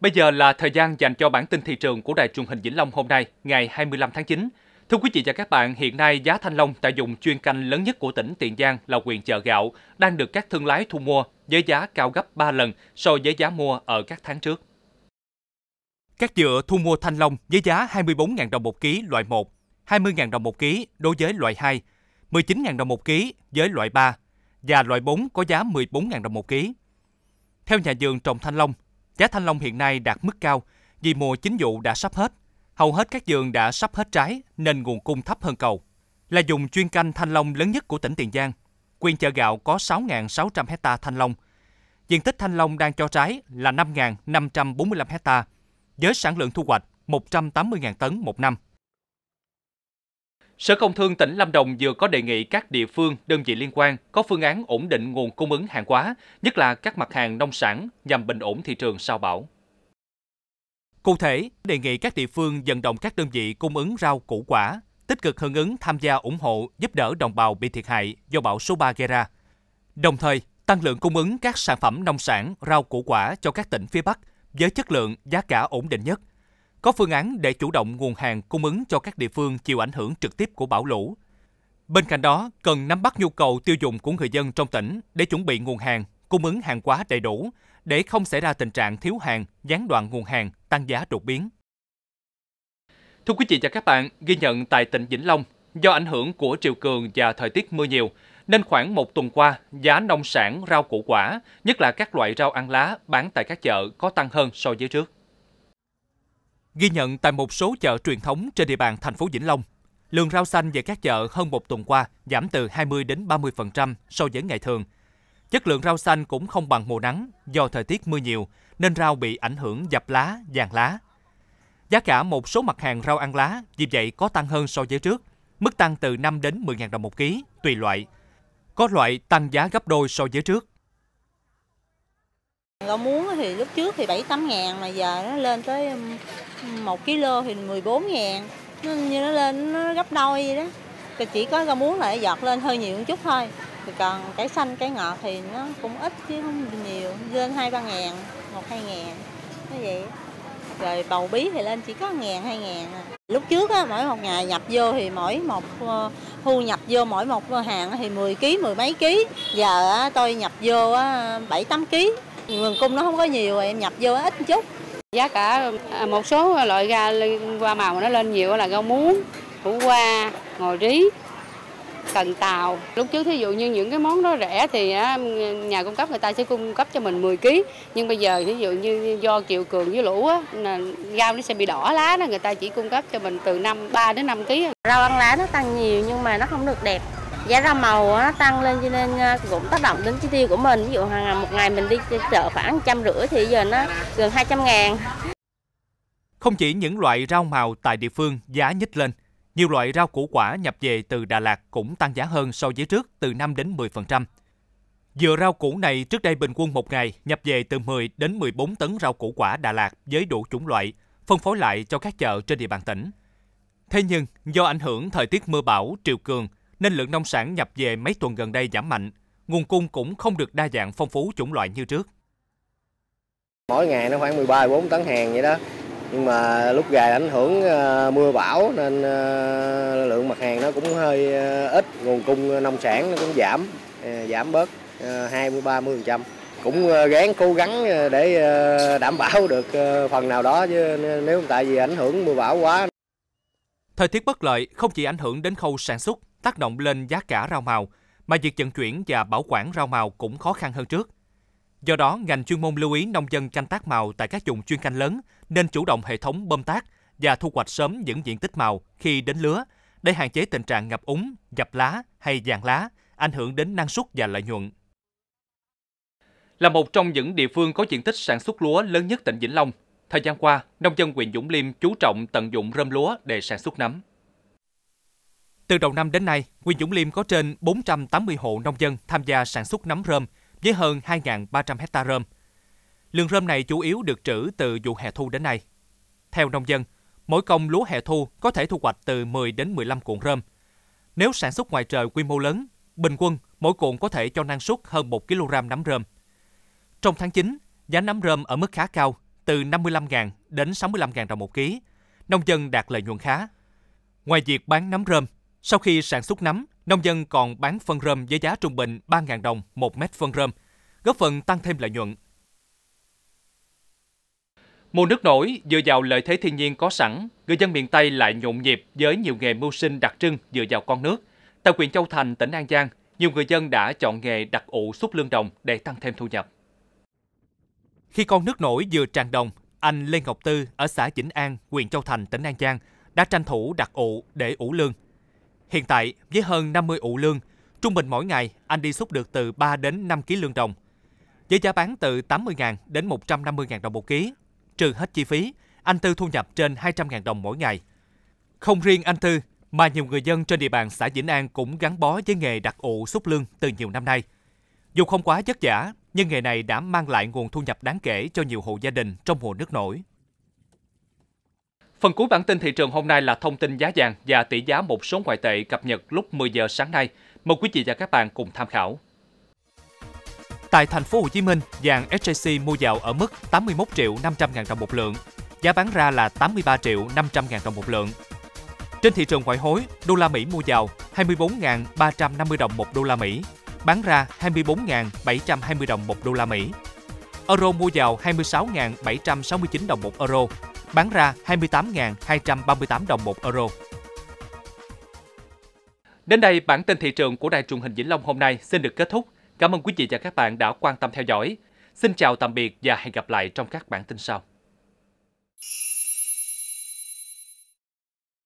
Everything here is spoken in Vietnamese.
Bây giờ là thời gian dành cho bản tin thị trường của Đài truyền hình Vĩnh Long hôm nay, ngày 25 tháng 9. Thưa quý vị và các bạn, hiện nay giá thanh long tại vùng chuyên canh lớn nhất của tỉnh Tiền Giang là quyền chợ gạo đang được các thương lái thu mua với giá cao gấp 3 lần so với giá mua ở các tháng trước. Các chợ thu mua thanh long với giá 24.000 đồng một ký loại 1, 20.000 đồng một ký đối với loại 2, 19.000 đồng một ký với loại 3 và loại 4 có giá 14.000 đồng một ký. Theo nhà vườn trồng thanh long, Giá thanh long hiện nay đạt mức cao vì mùa chính vụ đã sắp hết. Hầu hết các vườn đã sắp hết trái nên nguồn cung thấp hơn cầu. Là dùng chuyên canh thanh long lớn nhất của tỉnh Tiền Giang. Quyền chợ gạo có 6.600 hecta thanh long. Diện tích thanh long đang cho trái là 5.545 hecta với sản lượng thu hoạch 180.000 tấn một năm. Sở Công Thương tỉnh Lâm Đồng vừa có đề nghị các địa phương, đơn vị liên quan có phương án ổn định nguồn cung ứng hàng hóa, nhất là các mặt hàng nông sản nhằm bình ổn thị trường sau bão. Cụ thể, đề nghị các địa phương vận động các đơn vị cung ứng rau củ quả, tích cực hưởng ứng tham gia ủng hộ giúp đỡ đồng bào bị thiệt hại do bão số 3 gây ra. Đồng thời, tăng lượng cung ứng các sản phẩm nông sản, rau củ quả cho các tỉnh phía Bắc với chất lượng, giá cả ổn định nhất, có phương án để chủ động nguồn hàng cung ứng cho các địa phương chịu ảnh hưởng trực tiếp của bão lũ. Bên cạnh đó, cần nắm bắt nhu cầu tiêu dùng của người dân trong tỉnh để chuẩn bị nguồn hàng, cung ứng hàng hóa đầy đủ, để không xảy ra tình trạng thiếu hàng, gián đoạn nguồn hàng, tăng giá đột biến. Thưa quý vị và các bạn, ghi nhận tại tỉnh Vĩnh Long, do ảnh hưởng của triều cường và thời tiết mưa nhiều, nên khoảng một tuần qua, giá nông sản, rau củ quả, nhất là các loại rau ăn lá bán tại các chợ có tăng hơn so với trước. Ghi nhận tại một số chợ truyền thống trên địa bàn thành phố Vĩnh Long, lượng rau xanh về các chợ hơn một tuần qua giảm từ 20 đến 30% so với ngày thường. Chất lượng rau xanh cũng không bằng mùa nắng do thời tiết mưa nhiều nên rau bị ảnh hưởng dập lá, vàng lá. Giá cả một số mặt hàng rau ăn lá vì vậy có tăng hơn so với trước, mức tăng từ 5 đến 10.000 đồng một ký tùy loại. Có loại tăng giá gấp đôi so với trước. Rau muống thì lúc trước thì 7 8 ngàn mà giờ nó lên tới 1 um, kg thì 14 ngàn. Nó như nó lên nó gấp đôi vậy đó. thì chỉ có rau muống lại giọt lên hơi nhiều một chút thôi. Thì còn cái xanh cái ngọt thì nó cũng ít chứ không nhiều, lên 2 3 ngàn, 1 2 ngàn. Như vậy. Rồi bầu bí thì lên chỉ có ngàn 2 ngàn à. Lúc trước á, mỗi một ngày nhập vô thì mỗi một ờ, thu nhập vô mỗi một hàng thì 10 kg, mười mấy kg. Giờ á, tôi nhập vô á, 7 8 kg nguồn cung nó không có nhiều em nhập vô ít chút giá cả à, một số loại gà qua màu nó lên nhiều là rau muống củ qua ngò rí cần tàu lúc trước thí dụ như những cái món đó rẻ thì nhà cung cấp người ta sẽ cung cấp cho mình 10 kg nhưng bây giờ thí dụ như do chiều cường với lũ á rau nó sẽ bị đỏ lá đó người ta chỉ cung cấp cho mình từ năm 3 đến 5 kg rau ăn lá nó tăng nhiều nhưng mà nó không được đẹp giá rau màu nó tăng lên cho nên ờ, cũng tác động đến chi tiêu của mình ví dụ hàng ngày một ngày mình đi chợ khoảng trăm rưỡi thì giờ nó gần 200 ngàn không chỉ những loại rau màu tại địa phương giá nhích lên nhiều loại rau củ quả nhập về từ Đà Lạt cũng tăng giá hơn so với trước từ 5 đến 10%. Dừa rau củ này trước đây bình quân một ngày nhập về từ 10 đến 14 tấn rau củ quả Đà Lạt với đủ chủng loại, phân phối lại cho các chợ trên địa bàn tỉnh. Thế nhưng, do ảnh hưởng thời tiết mưa bão, triều cường – nên lượng nông sản nhập về mấy tuần gần đây giảm mạnh, nguồn cung cũng không được đa dạng phong phú chủng loại như trước. Mỗi ngày nó khoảng 13 4 tấn hàng vậy đó. Nhưng mà lúc gài ảnh hưởng ờ, mưa bão nên ờ, lượng mặt hàng nó cũng hơi ờ, ít, nguồn cung nông sản nó cũng giảm, giảm bớt 20 30% cũng gán cố gắng để đảm bảo được phần nào đó chứ nếu tại vì ảnh hưởng mưa bão quá. Thời tiết bất lợi không chỉ ảnh hưởng đến khâu sản xuất tác động lên giá cả rau màu, mà việc vận chuyển và bảo quản rau màu cũng khó khăn hơn trước. Do đó, ngành chuyên môn lưu ý nông dân canh tác màu tại các vùng chuyên canh lớn nên chủ động hệ thống bơm tác và thu hoạch sớm những diện tích màu khi đến lứa để hạn chế tình trạng ngập úng, dập lá hay vàng lá, ảnh hưởng đến năng suất và lợi nhuận. Là một trong những địa phương có diện tích sản xuất lúa lớn nhất tỉnh Vĩnh Long, thời gian qua, nông dân huyện Dũng Liêm chú trọng tận dụng rơm lúa để sản xuất nấm. Từ đầu năm đến nay, huyện Dũng Liêm có trên 480 hộ nông dân tham gia sản xuất nấm rơm với hơn 2.300 hecta rơm. Lượng rơm này chủ yếu được trữ từ vụ hè thu đến nay. Theo nông dân, mỗi công lúa hè thu có thể thu hoạch từ 10 đến 15 cuộn rơm. Nếu sản xuất ngoài trời quy mô lớn, bình quân mỗi cuộn có thể cho năng suất hơn 1 kg nấm rơm. Trong tháng 9, giá nấm rơm ở mức khá cao, từ 55.000 đến 65.000 đồng một ký. Nông dân đạt lợi nhuận khá. Ngoài việc bán nấm rơm, sau khi sản xuất nấm, nông dân còn bán phân rơm với giá trung bình 3.000 đồng một mét phân rơm, góp phần tăng thêm lợi nhuận. Mùa nước nổi dựa vào lợi thế thiên nhiên có sẵn, người dân miền Tây lại nhộn nhịp với nhiều nghề mưu sinh đặc trưng dựa vào con nước. Tại huyện Châu Thành, tỉnh An Giang, nhiều người dân đã chọn nghề đặt ụ xúc lương đồng để tăng thêm thu nhập. Khi con nước nổi vừa tràn đồng, anh Lê Ngọc Tư ở xã Vĩnh An, huyện Châu Thành, tỉnh An Giang đã tranh thủ đặt ụ để ủ lương – Hiện tại, với hơn 50 ụ lương, trung bình mỗi ngày anh đi xúc được từ 3 đến 5 kg lương đồng. Với giá bán từ 80.000 đến 150.000 đồng một ký, trừ hết chi phí, anh Tư thu nhập trên 200.000 đồng mỗi ngày. Không riêng anh Tư, mà nhiều người dân trên địa bàn xã Vĩnh An cũng gắn bó với nghề đặt ụ xúc lương từ nhiều năm nay. Dù không quá chất giả, nhưng nghề này đã mang lại nguồn thu nhập đáng kể cho nhiều hộ gia đình trong mùa nước nổi. Phần cuối bản tin thị trường hôm nay là thông tin giá vàng và tỷ giá một số ngoại tệ cập nhật lúc 10 giờ sáng nay. Mời quý vị và các bạn cùng tham khảo. Tại thành phố Hồ Chí Minh, vàng SJC mua vào ở mức 81 triệu 500 ngàn đồng một lượng, giá bán ra là 83 triệu 500 ngàn đồng một lượng. Trên thị trường ngoại hối, đô la Mỹ mua vào 24.350 đồng một đô la Mỹ, bán ra 24.720 đồng một đô la Mỹ. Euro mua vào 26.769 đồng một euro, bán ra 28.238 đồng 1 euro. Đến đây, bản tin thị trường của đài truyền hình Vĩnh Long hôm nay xin được kết thúc. Cảm ơn quý vị và các bạn đã quan tâm theo dõi. Xin chào tạm biệt và hẹn gặp lại trong các bản tin sau.